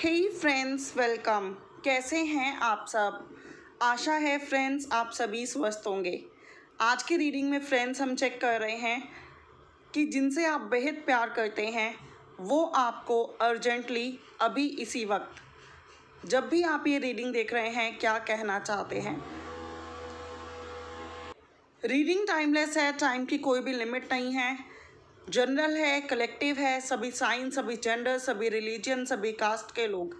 हे friends welcome कैसे हैं आप सब आशा है फ्रेंड्स आप सभी स्वस्थ होंगे आज की रीडिंग में फ्रेंड्स हम चेक कर रहे हैं कि जिनसे आप बेहद प्यार करते हैं वो आपको अर्जेंटली अभी इसी वक्त जब भी आप ये रीडिंग देख रहे हैं क्या कहना चाहते हैं रीडिंग टाइमलेस है टाइम की कोई भी लिमिट नहीं है जनरल है कलेक्टिव है सभी साइंस सभी जेंडर सभी रिलीजन सभी कास्ट के लोग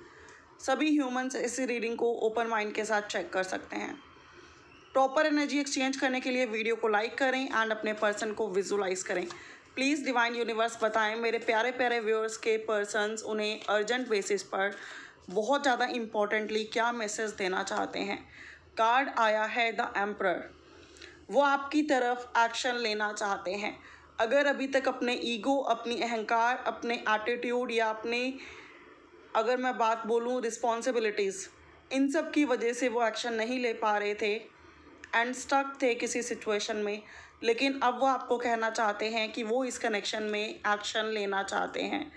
सभी ह्यूमंस इसी रीडिंग को ओपन माइंड के साथ चेक कर सकते हैं प्रॉपर एनर्जी एक्सचेंज करने के लिए वीडियो को लाइक करें एंड अपने पर्सन को विजुलाइज करें प्लीज़ डिवाइन यूनिवर्स बताएं मेरे प्यारे प्यारे व्यूअर्स के पर्सनस उन्हें अर्जेंट बेसिस पर बहुत ज़्यादा इम्पॉर्टेंटली क्या मैसेज देना चाहते हैं कार्ड आया है द एम्प्रर वो आपकी तरफ एक्शन लेना चाहते हैं अगर अभी तक अपने ईगो अपनी अहंकार अपने एटीट्यूड या अपने अगर मैं बात बोलूँ रिस्पॉन्सिबिलिटीज़ इन सब की वजह से वो एक्शन नहीं ले पा रहे थे एंड स्टक थे किसी सिचुएशन में लेकिन अब वो आपको कहना चाहते हैं कि वो इस कनेक्शन में एक्शन लेना चाहते हैं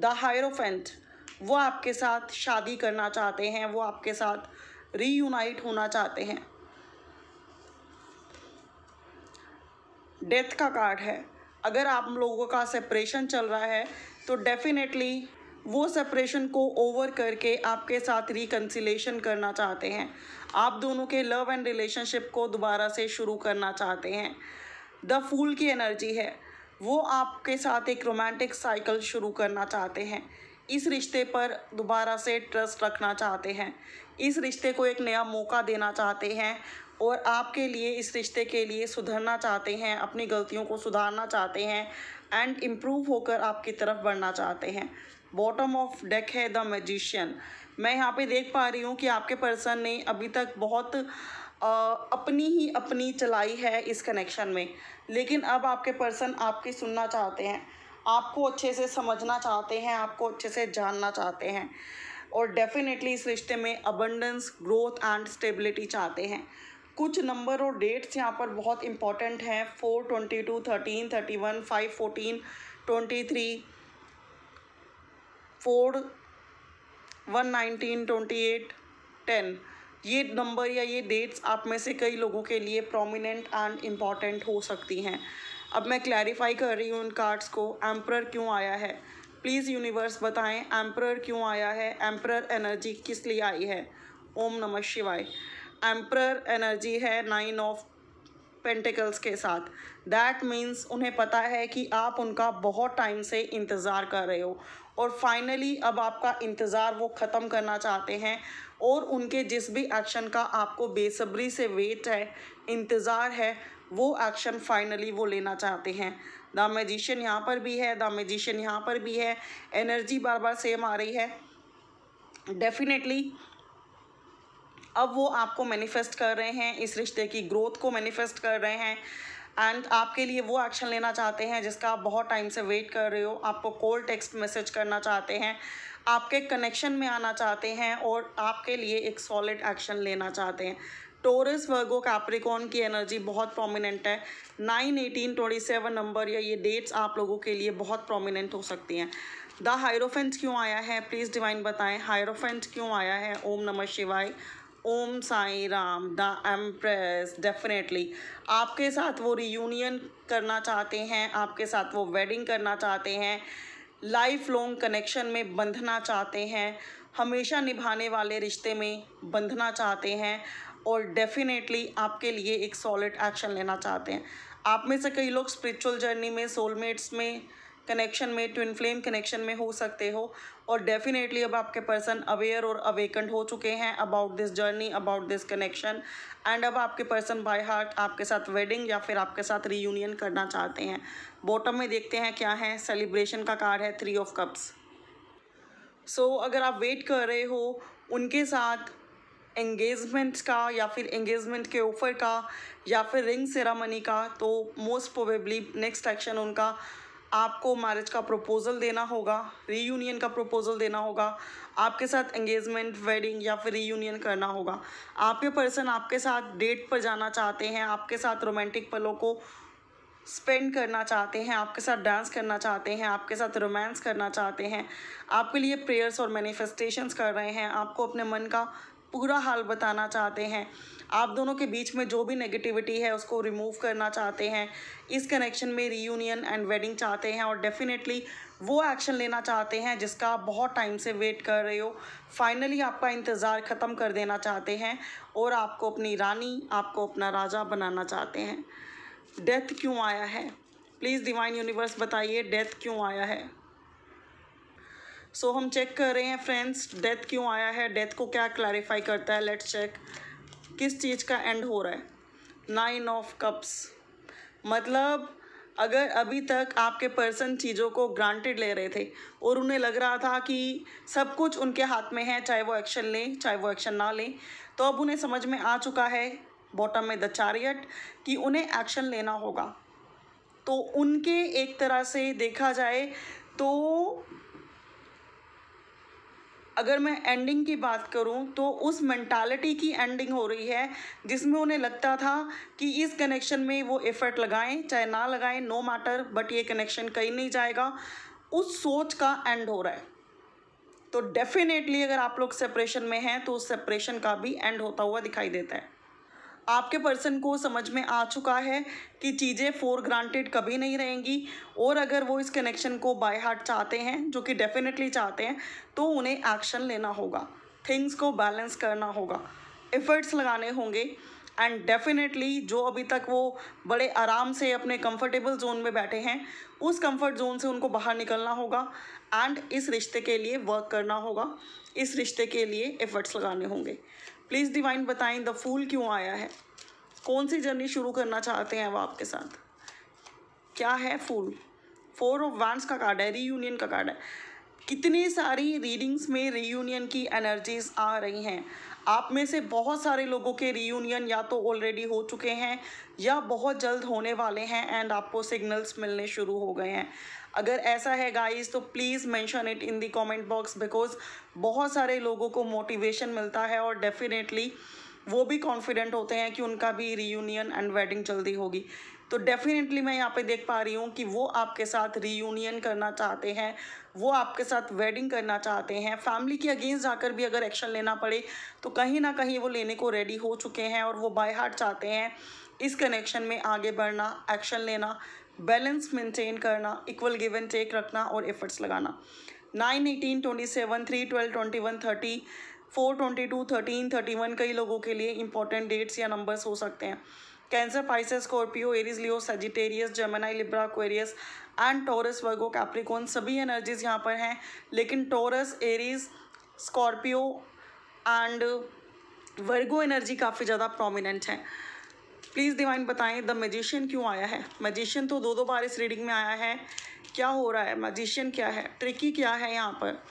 द हायरोफेंट वो आपके साथ शादी करना चाहते हैं वो आपके साथ रीयूनाइट होना चाहते हैं डेथ का कार्ड है अगर आप लोगों का सेपरेशन चल रहा है तो डेफिनेटली वो सेपरेशन को ओवर करके आपके साथ रिकन्सिलेशन करना चाहते हैं आप दोनों के लव एंड रिलेशनशिप को दोबारा से शुरू करना चाहते हैं द फूल की एनर्जी है वो आपके साथ एक रोमांटिक साइकिल शुरू करना चाहते हैं इस रिश्ते पर दोबारा से ट्रस्ट रखना चाहते हैं इस रिश्ते को एक नया मौका देना चाहते हैं और आपके लिए इस रिश्ते के लिए सुधरना चाहते हैं अपनी गलतियों को सुधारना चाहते हैं एंड इम्प्रूव होकर आपकी तरफ बढ़ना चाहते हैं बॉटम ऑफ डेक है द मैजिशियन मैं यहाँ पे देख पा रही हूँ कि आपके पर्सन ने अभी तक बहुत आ, अपनी ही अपनी चलाई है इस कनेक्शन में लेकिन अब आपके पर्सन आपकी सुनना चाहते हैं आपको अच्छे से समझना चाहते हैं आपको अच्छे से जानना चाहते हैं और डेफिनेटली इस रिश्ते में अबंडेंस ग्रोथ एंड स्टेबिलिटी चाहते हैं कुछ नंबर और डेट्स यहाँ पर बहुत इंपॉर्टेंट हैं four twenty two thirteen thirty one five fourteen twenty three four one nineteen twenty eight ten ये नंबर या ये डेट्स आप में से कई लोगों के लिए प्रोमिनेंट एंड इम्पॉर्टेंट हो सकती हैं अब मैं क्लैरिफाई कर रही हूँ उन कार्ड्स को एम्प्रर क्यों आया है प्लीज़ यूनिवर्स बताएं एम्प्रर क्यों आया है एम्प्रर एनर्जी किस लिए आई है ओम नमः शिवाय एम्प्रर एनर्जी है नाइन ऑफ पेंटिकल्स के साथ दैट मीन्स उन्हें पता है कि आप उनका बहुत टाइम से इंतज़ार कर रहे हो और फाइनली अब आपका इंतज़ार वो ख़त्म करना चाहते हैं और उनके जिस भी एक्शन का आपको बेसब्री से वेट है इंतज़ार है वो एक्शन फाइनली वो लेना चाहते हैं द मेजिशियन यहाँ पर भी है द मेजिशियन यहाँ पर भी है एनर्जी बार बार सेम आ रही है डेफिनेटली अब वो आपको मैनिफेस्ट कर रहे हैं इस रिश्ते की ग्रोथ को मैनिफेस्ट कर रहे हैं एंड आपके लिए वो एक्शन लेना चाहते हैं जिसका आप बहुत टाइम से वेट कर रहे हो आपको कॉल टेक्स्ट मैसेज करना चाहते हैं आपके कनेक्शन में आना चाहते हैं और आपके लिए एक सॉलिड एक्शन लेना चाहते हैं टोरस वर्गो कैप्रिकॉन की एनर्जी बहुत प्रोमिनेंट है nine eighteen twenty seven number या ये डेट्स आप लोगों के लिए बहुत प्रोमिनेंट हो सकती हैं द हायरोफेंस क्यों आया है प्लीज़ डिवाइन बताएं हायरोफेंट क्यों आया है ओम नमः शिवाय ओम Sai Ram the empress definitely आपके साथ वो रियूनियन करना चाहते हैं आपके साथ वो वेडिंग करना चाहते हैं लाइफ लॉन्ग कनेक्शन में बंधना चाहते हैं हमेशा निभाने वाले रिश्ते में बंधना चाहते हैं और डेफिनेटली आपके लिए एक सॉलिड एक्शन लेना चाहते हैं आप में से कई लोग स्पिरिचुअल जर्नी में सोलमेट्स में कनेक्शन में ट्विन फ्लेम कनेक्शन में हो सकते हो और डेफिनेटली अब आपके पर्सन अवेयर और अवेकंड हो चुके हैं about this journey about this connection and अब आपके पर्सन बाय हार्ट आपके साथ वेडिंग या फिर आपके साथ रीयूनियन करना चाहते हैं बॉटम में देखते हैं क्या है सेलिब्रेशन का कार्ड है three of cups so so, अगर आप वेट कर रहे हो उनके साथ एंगेजमेंट का या फिर एंगेजमेंट के ऑफ़र का या फिर रिंग सेरामनी का तो मोस्ट प्रोबेबली नेक्स्ट एक्शन उनका आपको मैरिज का प्रपोज़ल देना होगा रीयूनियन का प्रपोज़ल देना होगा आपके साथ एंगेजमेंट वेडिंग या फिर रीयूनियन करना होगा आपके पर्सन आपके साथ डेट पर जाना चाहते हैं आपके साथ रोमांटिक पलों को स्पेंड करना चाहते हैं आपके साथ डांस करना चाहते हैं आपके साथ रोमांस करना चाहते हैं आपके लिए प्रेयर्स और मैनिफेस्टेशंस कर रहे हैं आपको अपने मन का पूरा हाल बताना चाहते हैं आप दोनों के बीच में जो भी नेगेटिविटी है उसको रिमूव करना चाहते हैं इस कनेक्शन में रीयूनियन एंड वेडिंग चाहते हैं और डेफिनेटली वो एक्शन लेना चाहते हैं जिसका आप बहुत टाइम से वेट कर रहे हो फाइनली आपका इंतज़ार ख़त्म कर देना चाहते हैं और आपको अपनी रानी आपको अपना राजा बनाना चाहते हैं डेथ क्यों आया है प्लीज़ डिवाइन यूनिवर्स बताइए डेथ क्यों आया है सो so, हम चेक कर रहे हैं फ्रेंड्स डेथ क्यों आया है डेथ को क्या क्लैरिफाई करता है लेट्स चेक किस चीज़ का एंड हो रहा है नाइन ऑफ कप्स मतलब अगर अभी तक आपके पर्सन चीज़ों को ग्रांटेड ले रहे थे और उन्हें लग रहा था कि सब कुछ उनके हाथ में है चाहे वो एक्शन लें चाहे वो एक्शन ना लें तो अब उन्हें समझ में आ चुका है बॉटम में द चारियट कि उन्हें एक्शन लेना होगा तो उनके एक तरह से देखा जाए तो अगर मैं एंडिंग की बात करूं तो उस मेंटालिटी की एंडिंग हो रही है जिसमें उन्हें लगता था कि इस कनेक्शन में वो एफर्ट लगाएं चाहे ना लगाएं नो मैटर बट ये कनेक्शन कहीं नहीं जाएगा उस सोच का एंड हो रहा है तो डेफिनेटली अगर आप लोग सेपरेशन में हैं तो उस सेपरेशन का भी एंड होता हुआ दिखाई देता है आपके पर्सन को समझ में आ चुका है कि चीज़ें फोर ग्रांटेड कभी नहीं रहेंगी और अगर वो इस कनेक्शन को बाय हार्ट चाहते हैं जो कि डेफिनेटली चाहते हैं तो उन्हें एक्शन लेना होगा थिंग्स को बैलेंस करना होगा एफर्ट्स लगाने होंगे एंड डेफिनेटली जो अभी तक वो बड़े आराम से अपने कंफर्टेबल जोन में बैठे हैं उस कंफर्ट जोन से उनको बाहर निकलना होगा एंड इस रिश्ते के लिए वर्क करना होगा इस रिश्ते के लिए एफर्ट्स लगाने होंगे प्लीज़ डिवाइन बताएं द फूल क्यों आया है कौन सी जर्नी शुरू करना चाहते हैं वो आपके साथ क्या है फूल फोर ऑफ वैंड का कार्ड है रीयूनियन का कार्ड है कितनी सारी रीडिंग्स में रीयूनियन की एनर्जीज आ रही हैं आप में से बहुत सारे लोगों के रीयूनियन या तो ऑलरेडी हो चुके हैं या बहुत जल्द होने वाले हैं एंड आपको सिग्नल्स मिलने शुरू हो गए हैं अगर ऐसा है गाइस तो please mention it in the comment box because बहुत सारे लोगों को मोटिवेशन मिलता है और डेफिनेटली वो भी कॉन्फिडेंट होते हैं कि उनका भी रीयूनियन एंड वेडिंग जल्दी होगी तो डेफिनेटली मैं यहाँ पे देख पा रही हूँ कि वो आपके साथ रीयूनियन करना चाहते हैं वो आपके साथ वेडिंग करना चाहते हैं फैमिली के अगेंस्ट जाकर भी अगर एक्शन लेना पड़े तो कहीं ना कहीं वो लेने को रेडी हो चुके हैं और वो बाय हार्ट चाहते हैं इस कनेक्शन में आगे बढ़ना एक्शन लेना बैलेंस मेंटेन करना इक्वल गिव एंड टेक रखना और एफर्ट्स लगाना nine eighteen twenty seven three twelve twenty one thirty four twenty two thirteen thirty one कई लोगों के लिए इंपॉर्टेंट डेट्स या नंबर्स हो सकते हैं Cancer Pisces Scorpio Aries Leo Sagittarius Gemini Libra Aquarius and Taurus Virgo Capricorn सभी energies यहाँ पर हैं लेकिन Taurus Aries Scorpio and Virgo energy काफ़ी ज़्यादा प्रोमिनेंट है प्लीज़ डिवाइन बताएं द मजिशियन क्यों आया है मजिशियन तो दो दो बार इस रीडिंग में आया है क्या हो रहा है मजिशियन क्या है ट्रिकी क्या है यहाँ पर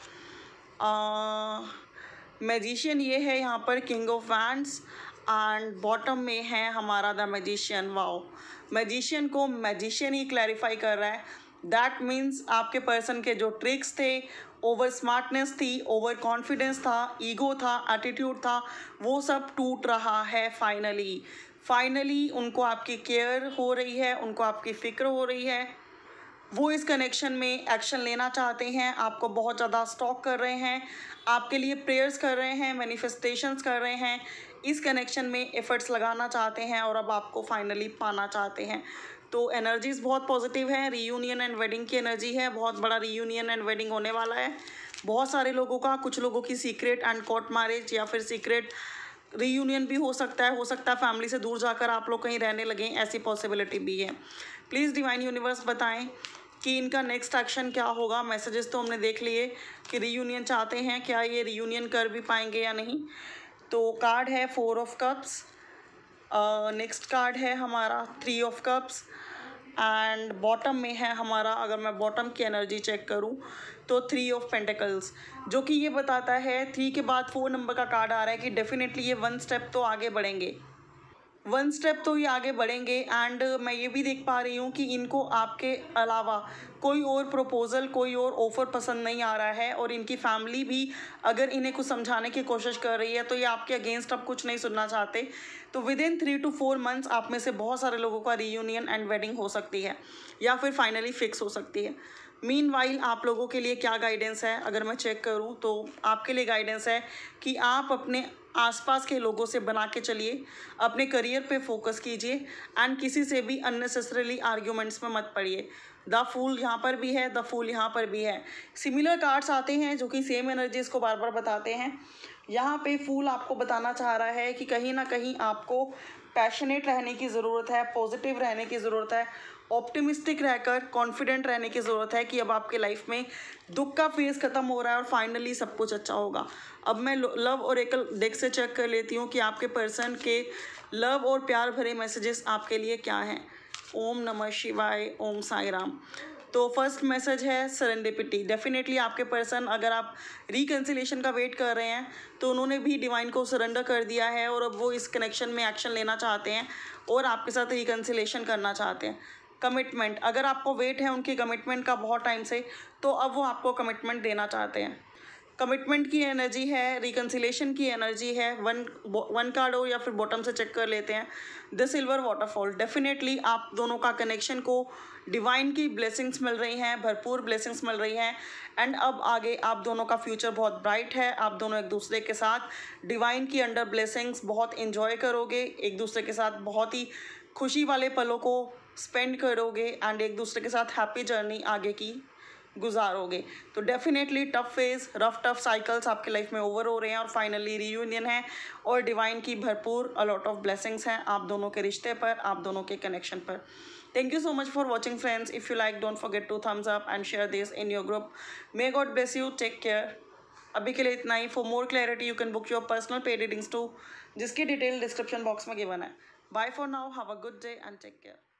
मजिशियन ये है यहाँ पर king of wands and bottom में है हमारा द मैजिशियन वाओ मैजिशियन को मैजिशियन ही क्लैरिफाई कर रहा है दैट मीन्स आपके पर्सन के जो ट्रिक्स थे ओवर स्मार्टनेस थी ओवर कॉन्फिडेंस था ईगो था एटीट्यूड था वो सब टूट रहा है फाइनली फाइनली उनको आपकी केयर हो रही है उनको आपकी फ़िक्र हो रही है वो इस कनेक्शन में एक्शन लेना चाहते हैं आपको बहुत ज़्यादा स्टॉक कर रहे हैं आपके लिए प्रेयर्स कर रहे हैं मैनिफेस्टेशंस कर रहे हैं इस कनेक्शन में एफर्ट्स लगाना चाहते हैं और अब आपको फाइनली पाना चाहते हैं तो एनर्जीज बहुत पॉजिटिव है रीयूनियन एंड वेडिंग की एनर्जी है बहुत बड़ा रीयूनियन एंड वेडिंग होने वाला है बहुत सारे लोगों का कुछ लोगों की सीक्रेट एंड कोर्ट मैरिज या फिर सीक्रेट रीयूनियन भी हो सकता है हो सकता है फैमिली से दूर जाकर आप लोग कहीं रहने लगें ऐसी पॉसिबिलिटी भी है प्लीज़ डिवाइन यूनिवर्स बताएं कि इनका नेक्स्ट एक्शन क्या होगा मैसेजेस तो हमने देख लिए कि रीयूनियन चाहते हैं क्या ये रीयूनियन कर भी पाएंगे या नहीं तो कार्ड है four of cups next card है हमारा three of cups and bottom में है हमारा अगर मैं बॉटम की एनर्जी चेक करूं तो थ्री ऑफ पेंटिकल्स जो कि ये बताता है थ्री के बाद फोर नंबर का कार्ड आ रहा है कि डेफिनेटली ये वन स्टेप तो आगे बढ़ेंगे वन स्टेप तो ये आगे बढ़ेंगे एंड मैं ये भी देख पा रही हूँ कि इनको आपके अलावा कोई और प्रपोज़ल कोई और ऑफ़र पसंद नहीं आ रहा है और इनकी फैमिली भी अगर इन्हें कुछ समझाने की कोशिश कर रही है तो ये आपके अगेंस्ट अब कुछ नहीं सुनना चाहते तो within three to four months आप में से बहुत सारे लोगों का रीयूनियन एंड वेडिंग हो सकती है या फिर फाइनली फिक्स हो सकती है मीन वाइल आप लोगों के लिए क्या गाइडेंस है अगर मैं चेक करूँ तो आपके लिए गाइडेंस है कि आप अपने आसपास के लोगों से बना के चलिए अपने करियर पे फोकस कीजिए एंड किसी से भी अननेसेसरली आर्ग्यूमेंट्स में मत पड़िए द फूल यहाँ पर भी है द फूल यहाँ पर भी है सिमिलर कार्ड्स आते हैं जो कि सेम एनर्जीज को बार बार बताते हैं यहाँ पे फूल आपको बताना चाह रहा है कि कहीं ना कहीं आपको पैशनेट रहने की ज़रूरत है पॉजिटिव रहने की ज़रूरत है ऑप्टिमिस्टिक रहकर कॉन्फिडेंट रहने की ज़रूरत है कि अब आपके लाइफ में दुख का फेज ख़त्म हो रहा है और फाइनली सब कुछ अच्छा होगा अब मैं लव और एकल डेक से चेक कर लेती हूँ कि आपके पर्सन के लव और प्यार भरे मैसेजेस आपके लिए क्या हैं ओम नमः शिवाय ओम साई राम तो फर्स्ट मैसेज है सरेंडिपिटी डेफिनेटली आपके पर्सन अगर आप रिकन्सिलेशन का वेट कर रहे हैं तो उन्होंने भी डिवाइन को सरेंडर कर दिया है और अब वो इस कनेक्शन में एक्शन लेना चाहते हैं और आपके साथ रिकन्सिलेशन करना चाहते हैं कमिटमेंट अगर आपको वेट है उनकी कमिटमेंट का बहुत टाइम से तो अब वो आपको कमिटमेंट देना चाहते हैं कमिटमेंट की एनर्जी है रिकन्सिलेशन की एनर्जी है वन वन कार्ड हो या फिर बॉटम से चेक कर लेते हैं द सिल्वर वाटरफॉल डेफिनेटली आप दोनों का कनेक्शन को डिवाइन की ब्लेसिंग्स मिल रही हैं भरपूर ब्लेसिंग्स मिल रही हैं एंड अब आगे आप दोनों का फ्यूचर बहुत ब्राइट है आप दोनों एक दूसरे के साथ डिवाइन की अंडर ब्लेसिंग्स बहुत इंजॉय करोगे एक दूसरे के साथ बहुत ही खुशी वाले पलों को स्पेंड करोगे एंड एक दूसरे के साथ हैप्पी जर्नी आगे की गुजारोगे तो definitely tough phase rough tough cycles आपके लाइफ में ओवर हो रहे हैं और फाइनली रीयूनियन है और डिवाइन की भरपूर अलॉट ऑफ ब्लेसिंग्स हैं आप दोनों के रिश्ते पर आप दोनों के कनेक्शन पर thank you so much for watching friends if you like don't forget to thumbs up and share this in your group may God bless you take care अभी के लिए इतना ही for more clarity you can book your personal paid readings too जिसकी detail description box में given है bye for now have a good day and take care